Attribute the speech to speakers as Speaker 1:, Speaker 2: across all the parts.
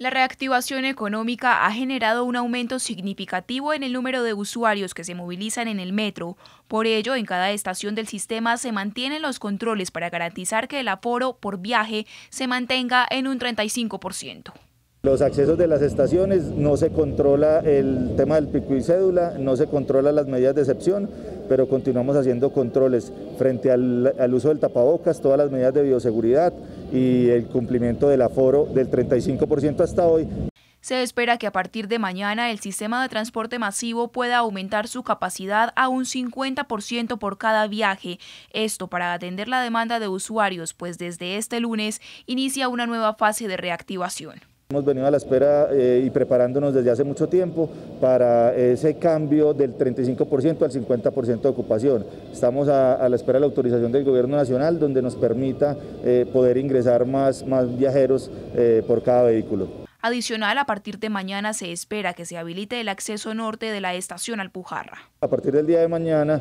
Speaker 1: La reactivación económica ha generado un aumento significativo en el número de usuarios que se movilizan en el metro. Por ello, en cada estación del sistema se mantienen los controles para garantizar que el aforo por viaje se mantenga en un 35%.
Speaker 2: Los accesos de las estaciones, no se controla el tema del pico y cédula, no se controla las medidas de excepción, pero continuamos haciendo controles frente al, al uso del tapabocas, todas las medidas de bioseguridad y el cumplimiento del aforo del 35% hasta hoy.
Speaker 1: Se espera que a partir de mañana el sistema de transporte masivo pueda aumentar su capacidad a un 50% por cada viaje, esto para atender la demanda de usuarios, pues desde este lunes inicia una nueva fase de reactivación.
Speaker 2: Hemos venido a la espera eh, y preparándonos desde hace mucho tiempo para ese cambio del 35% al 50% de ocupación. Estamos a, la espera de la autorización del Gobierno Nacional donde nos permita eh, poder ingresar más, más viajeros eh, por cada vehículo.
Speaker 1: Adicional, a partir de mañana se espera que se habilite el acceso norte de la estación Alpujarra.
Speaker 2: A partir del día de mañana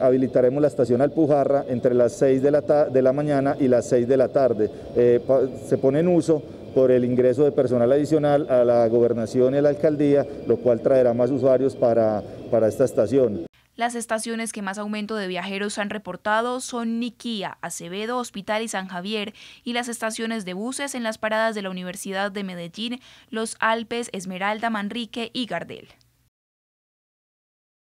Speaker 2: habilitaremos la estación Alpujarra entre las 6 de la, de la mañana y las 6 de la tarde. se pone en uso por el ingreso de personal adicional a la gobernación y la alcaldía, lo cual traerá más usuarios para, para esta estación.
Speaker 1: Las estaciones que más aumento de viajeros han reportado son Niquía, Acevedo, Hospital y San Javier, y las estaciones de buses en las paradas de la Universidad de Medellín, Los Alpes, Esmeralda, Manrique y Gardel.